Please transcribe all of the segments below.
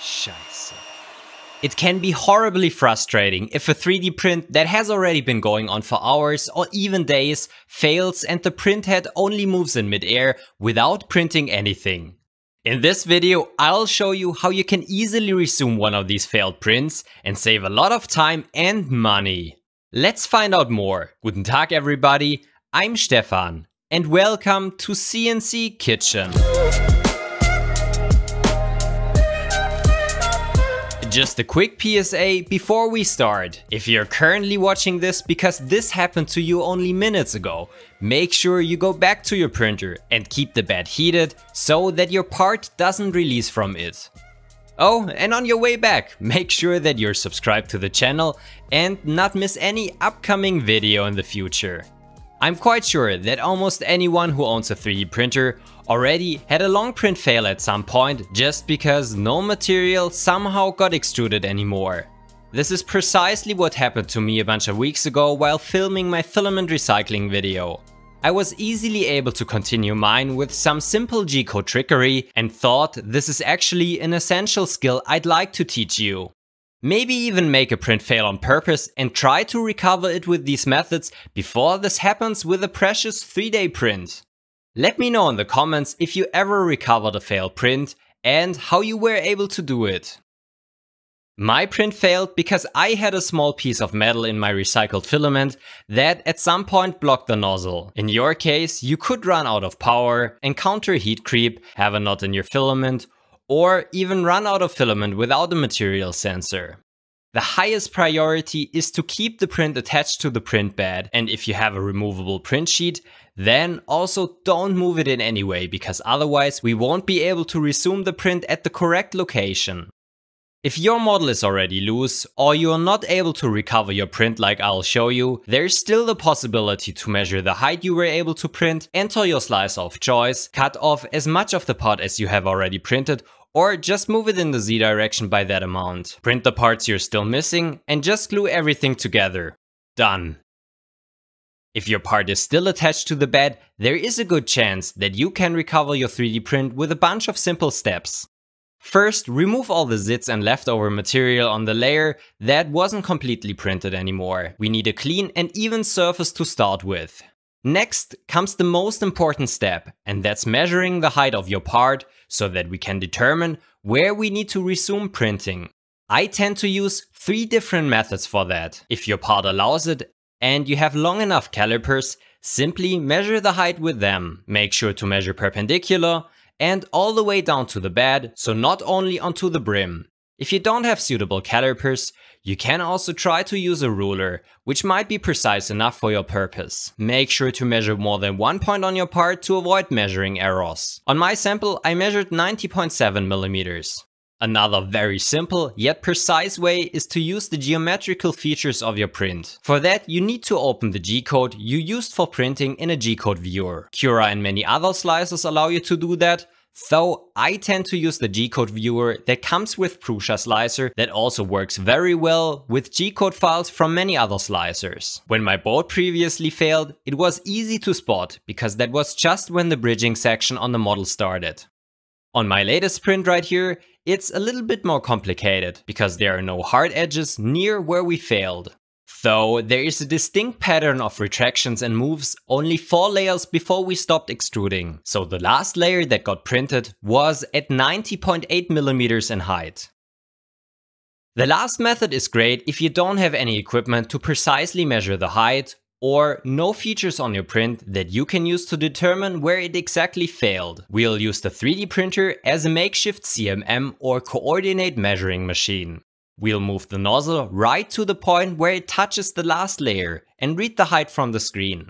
scheiße. It can be horribly frustrating if a 3D print that has already been going on for hours or even days fails and the printhead only moves in midair without printing anything. In this video, I'll show you how you can easily resume one of these failed prints and save a lot of time and money. Let's find out more. Guten Tag everybody, I'm Stefan and welcome to CNC Kitchen. Just a quick PSA before we start. If you're currently watching this because this happened to you only minutes ago, make sure you go back to your printer and keep the bed heated so that your part doesn't release from it. Oh, and on your way back, make sure that you're subscribed to the channel and not miss any upcoming video in the future. I'm quite sure that almost anyone who owns a 3D printer already had a long print fail at some point just because no material somehow got extruded anymore. This is precisely what happened to me a bunch of weeks ago while filming my filament recycling video. I was easily able to continue mine with some simple G-code trickery and thought this is actually an essential skill I'd like to teach you. Maybe even make a print fail on purpose and try to recover it with these methods before this happens with a precious 3-day print. Let me know in the comments if you ever recovered a failed print and how you were able to do it. My print failed because I had a small piece of metal in my recycled filament that at some point blocked the nozzle. In your case, you could run out of power, encounter heat creep, have a knot in your filament, or even run out of filament without a material sensor. The highest priority is to keep the print attached to the print bed and if you have a removable print sheet, then also don't move it in any way because otherwise we won't be able to resume the print at the correct location. If your model is already loose or you are not able to recover your print like I'll show you, there's still the possibility to measure the height you were able to print, enter your slice of choice, cut off as much of the part as you have already printed or just move it in the Z direction by that amount. Print the parts you're still missing and just glue everything together. Done. If your part is still attached to the bed, there is a good chance that you can recover your 3D print with a bunch of simple steps. First, remove all the zits and leftover material on the layer that wasn't completely printed anymore. We need a clean and even surface to start with. Next comes the most important step, and that's measuring the height of your part so that we can determine where we need to resume printing. I tend to use three different methods for that. If your part allows it and you have long enough calipers, simply measure the height with them. Make sure to measure perpendicular and all the way down to the bed, so not only onto the brim. If you don't have suitable calipers, you can also try to use a ruler, which might be precise enough for your purpose. Make sure to measure more than one point on your part to avoid measuring errors. On my sample, I measured 90.7 millimeters. Another very simple yet precise way is to use the geometrical features of your print. For that, you need to open the G-code you used for printing in a G-code viewer. Cura and many other slicers allow you to do that, so I tend to use the G-code viewer that comes with Prusa Slicer that also works very well with G-code files from many other slicers. When my board previously failed, it was easy to spot because that was just when the bridging section on the model started. On my latest print right here, it's a little bit more complicated because there are no hard edges near where we failed. Though there is a distinct pattern of retractions and moves only 4 layers before we stopped extruding, so the last layer that got printed was at 90.8mm in height. The last method is great if you don't have any equipment to precisely measure the height or no features on your print that you can use to determine where it exactly failed. We'll use the 3D printer as a makeshift CMM or coordinate measuring machine. We'll move the nozzle right to the point where it touches the last layer and read the height from the screen.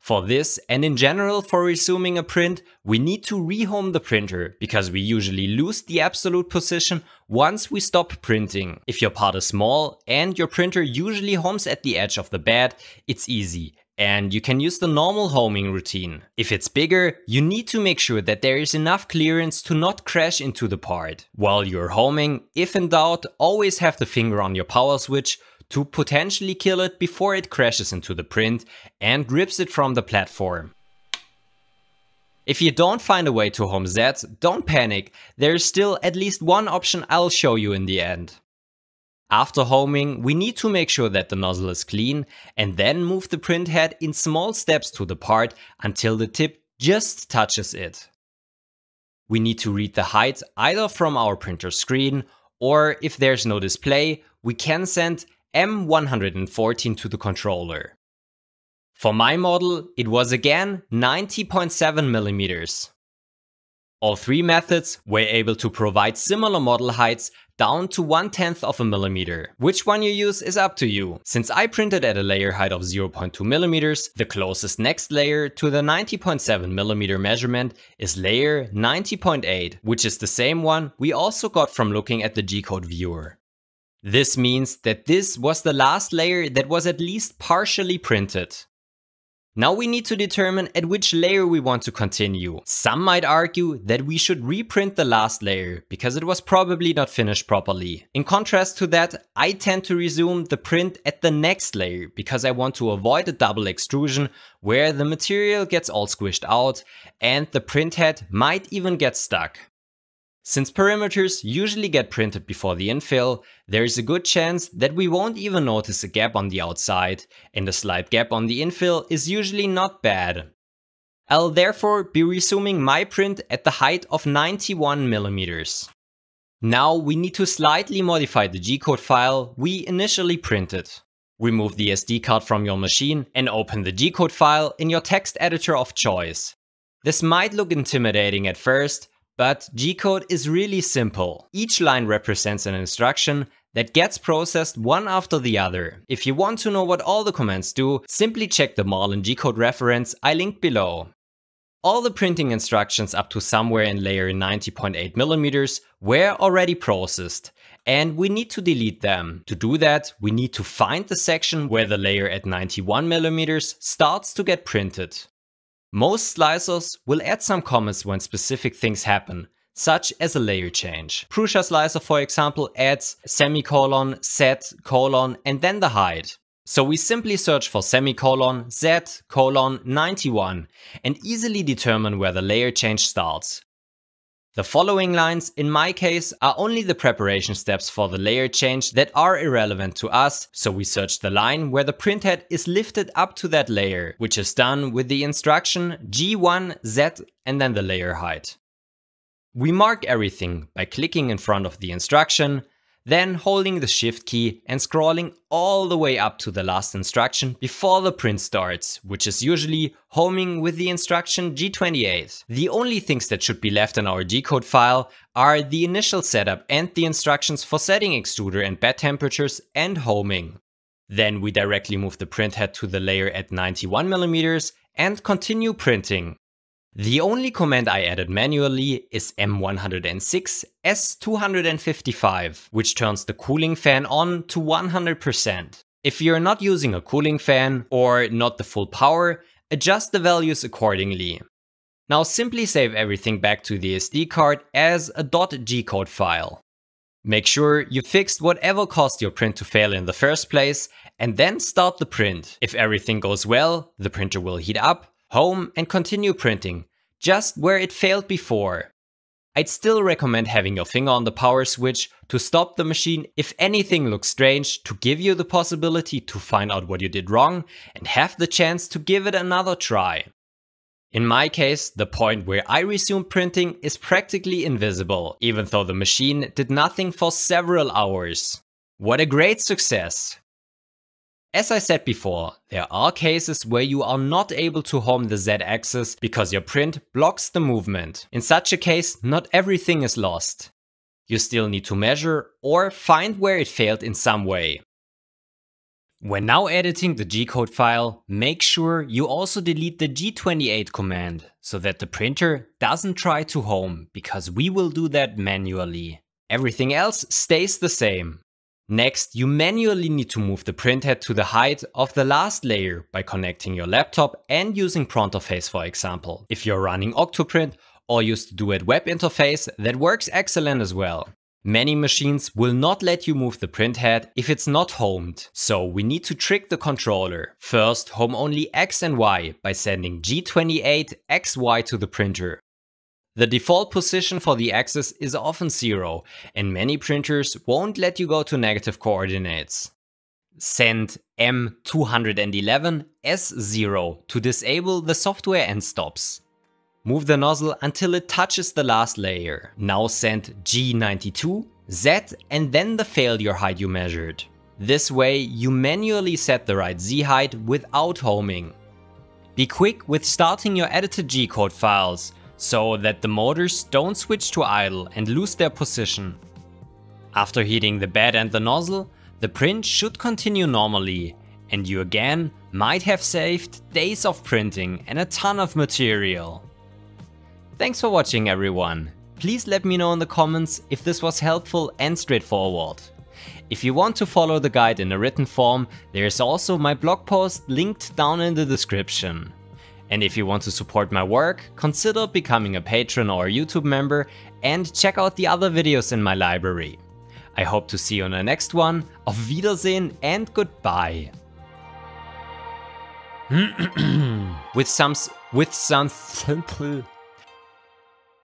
For this, and in general for resuming a print, we need to rehome the printer, because we usually lose the absolute position once we stop printing. If your part is small and your printer usually homes at the edge of the bed, it's easy and you can use the normal homing routine. If it's bigger, you need to make sure that there is enough clearance to not crash into the part. While you're homing, if in doubt, always have the finger on your power switch to potentially kill it before it crashes into the print and rips it from the platform. If you don't find a way to home Z, don't panic, there's still at least one option I'll show you in the end. After homing, we need to make sure that the nozzle is clean and then move the print head in small steps to the part until the tip just touches it. We need to read the height either from our printer screen or if there's no display, we can send M114 to the controller. For my model, it was again 90.7 millimeters. All three methods were able to provide similar model heights down to 1 tenth of a millimeter. Which one you use is up to you. Since I printed at a layer height of 0.2 millimeters, the closest next layer to the 90.7 millimeter measurement is layer 90.8, which is the same one we also got from looking at the G-code viewer. This means that this was the last layer that was at least partially printed. Now we need to determine at which layer we want to continue. Some might argue that we should reprint the last layer because it was probably not finished properly. In contrast to that, I tend to resume the print at the next layer because I want to avoid a double extrusion where the material gets all squished out and the print head might even get stuck. Since parameters usually get printed before the infill, there is a good chance that we won't even notice a gap on the outside, and a slight gap on the infill is usually not bad. I'll therefore be resuming my print at the height of 91mm. Now we need to slightly modify the G-code file we initially printed. Remove the SD card from your machine and open the G-code file in your text editor of choice. This might look intimidating at first, but G-code is really simple. Each line represents an instruction that gets processed one after the other. If you want to know what all the commands do, simply check the all in G-code reference I linked below. All the printing instructions up to somewhere in layer 90.8 millimeters were already processed and we need to delete them. To do that, we need to find the section where the layer at 91 millimeters starts to get printed. Most slicers will add some comments when specific things happen, such as a layer change. Prusa slicer, for example, adds semicolon, z, colon, and then the height. So we simply search for semicolon, z, colon, 91 and easily determine where the layer change starts. The following lines, in my case, are only the preparation steps for the layer change that are irrelevant to us, so we search the line where the printhead is lifted up to that layer, which is done with the instruction G1Z and then the layer height. We mark everything by clicking in front of the instruction then holding the shift key and scrolling all the way up to the last instruction before the print starts, which is usually homing with the instruction G28. The only things that should be left in our G-code file are the initial setup and the instructions for setting extruder and bed temperatures and homing. Then we directly move the print head to the layer at 91mm and continue printing. The only command I added manually is M106 S255, which turns the cooling fan on to 100%. If you're not using a cooling fan or not the full power, adjust the values accordingly. Now simply save everything back to the SD card as a .gcode file. Make sure you fixed whatever caused your print to fail in the first place and then start the print. If everything goes well, the printer will heat up, home and continue printing, just where it failed before. I'd still recommend having your finger on the power switch to stop the machine if anything looks strange to give you the possibility to find out what you did wrong and have the chance to give it another try. In my case, the point where I resumed printing is practically invisible, even though the machine did nothing for several hours. What a great success! As I said before, there are cases where you are not able to home the z-axis because your print blocks the movement. In such a case, not everything is lost. You still need to measure or find where it failed in some way. When now editing the G-code file, make sure you also delete the G28 command so that the printer doesn't try to home because we will do that manually. Everything else stays the same. Next, you manually need to move the printhead to the height of the last layer by connecting your laptop and using Prontoface for example. If you're running Octoprint or use the Do It web interface, that works excellent as well. Many machines will not let you move the printhead if it's not homed, so we need to trick the controller. First, home only X and Y by sending G28 XY to the printer. The default position for the axis is often zero, and many printers won't let you go to negative coordinates. Send M211 S0 to disable the software end stops. Move the nozzle until it touches the last layer. Now send G92, Z and then the failure height you measured. This way you manually set the right Z height without homing. Be quick with starting your edited G-code files so that the motors don't switch to idle and lose their position. After heating the bed and the nozzle, the print should continue normally and you again might have saved days of printing and a ton of material. Thanks for watching everyone. Please let me know in the comments if this was helpful and straightforward. If you want to follow the guide in a written form, there is also my blog post linked down in the description. And if you want to support my work, consider becoming a patron or a YouTube member and check out the other videos in my library. I hope to see you on the next one. Auf Wiedersehen and goodbye. with some with some simple